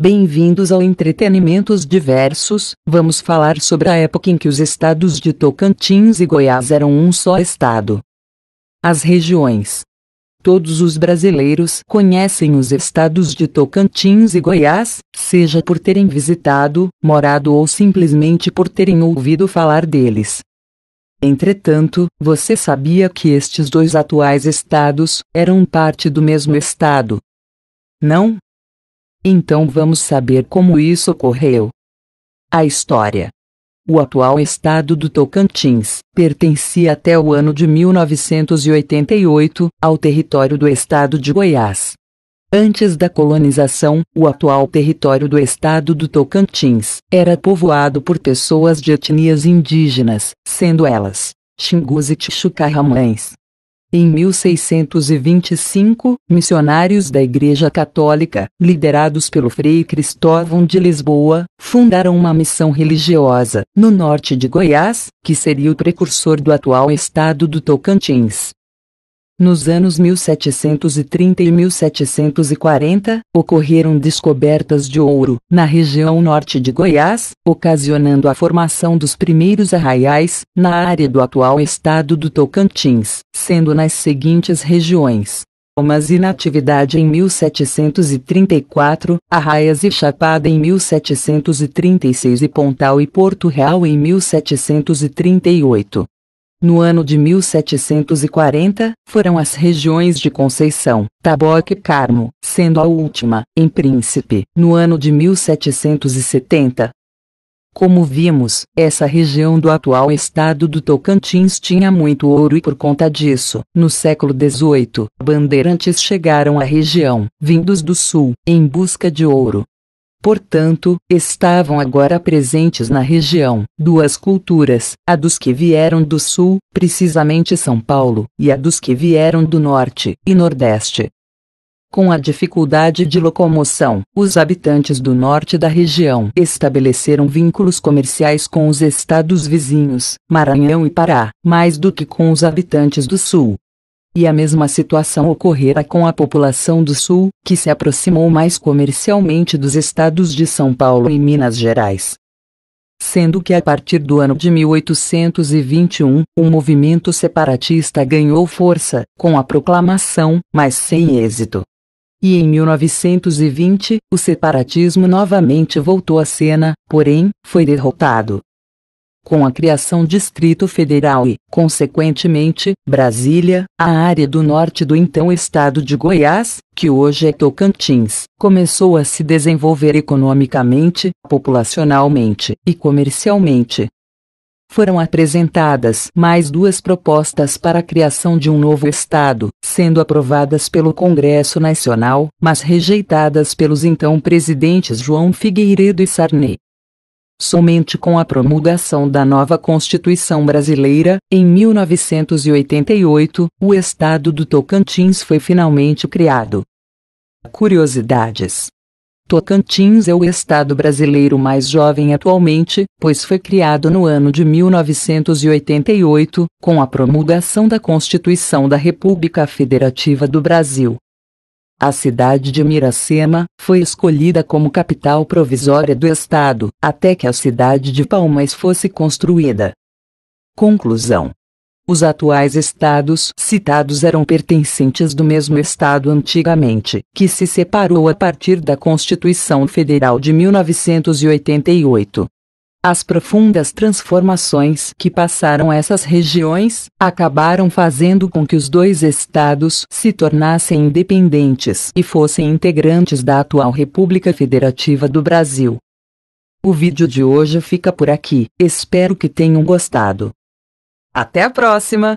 Bem-vindos ao Entretenimentos Diversos. Vamos falar sobre a época em que os estados de Tocantins e Goiás eram um só estado. As regiões. Todos os brasileiros conhecem os estados de Tocantins e Goiás, seja por terem visitado, morado ou simplesmente por terem ouvido falar deles. Entretanto, você sabia que estes dois atuais estados eram parte do mesmo estado? Não? Então vamos saber como isso ocorreu. A história. O atual estado do Tocantins pertencia até o ano de 1988 ao território do estado de Goiás, Antes da colonização, o atual território do estado do Tocantins era povoado por pessoas de etnias indígenas, sendo elas Xingus e Tichucarramães. Em 1625, missionários da Igreja Católica, liderados pelo Frei Cristóvão de Lisboa, fundaram uma missão religiosa no norte de Goiás, que seria o precursor do atual estado do Tocantins. Nos anos 1730 e 1740, ocorreram descobertas de ouro na região norte de Goiás, ocasionando a formação dos primeiros arraiais na área do atual estado do Tocantins, sendo nas seguintes regiões: Palmas e Natividade em 1734, Arraias e Chapada em 1736 e Pontal e Porto Real em 1738. No ano de 1740, foram as regiões de Conceição, Taboca e Carmo, sendo a última, em Príncipe, no ano de 1770. Como vimos, essa região do atual estado do Tocantins tinha muito ouro e por conta disso, no século XVIII, bandeirantes chegaram à região, vindos do sul, em busca de ouro. Portanto, estavam agora presentes na região duas culturas, a dos que vieram do sul, precisamente São Paulo, e a dos que vieram do norte e nordeste. Com a dificuldade de locomoção, os habitantes do norte da região estabeleceram vínculos comerciais com os estados vizinhos, Maranhão e Pará, mais do que com os habitantes do sul. E a mesma situação ocorrera com a população do Sul, que se aproximou mais comercialmente dos estados de São Paulo e Minas Gerais. Sendo que a partir do ano de 1821, o movimento separatista ganhou força, com a proclamação, mas sem êxito. E em 1920, o separatismo novamente voltou à cena, porém, foi derrotado. Com a criação Distrito Federal e, consequentemente, Brasília, a área do norte do então estado de Goiás, que hoje é Tocantins, começou a se desenvolver economicamente, populacionalmente e comercialmente. Foram apresentadas mais duas propostas para a criação de um novo estado, sendo aprovadas pelo Congresso Nacional, mas rejeitadas pelos então presidentes João Figueiredo e Sarney. Somente com a promulgação da nova Constituição brasileira, em 1988, o Estado do Tocantins foi finalmente criado. Curiosidades Tocantins é o estado brasileiro mais jovem atualmente, pois foi criado no ano de 1988, com a promulgação da Constituição da República Federativa do Brasil. A cidade de Miracema foi escolhida como capital provisória do estado, até que a cidade de Palmas fosse construída. Conclusão: Os atuais estados citados eram pertencentes do mesmo estado antigamente, que se separou a partir da Constituição Federal de 1988. As profundas transformações que passaram essas regiões acabaram fazendo com que os dois estados se tornassem independentes e fossem integrantes da atual República Federativa do Brasil. O vídeo de hoje fica por aqui, espero que tenham gostado. Até a próxima!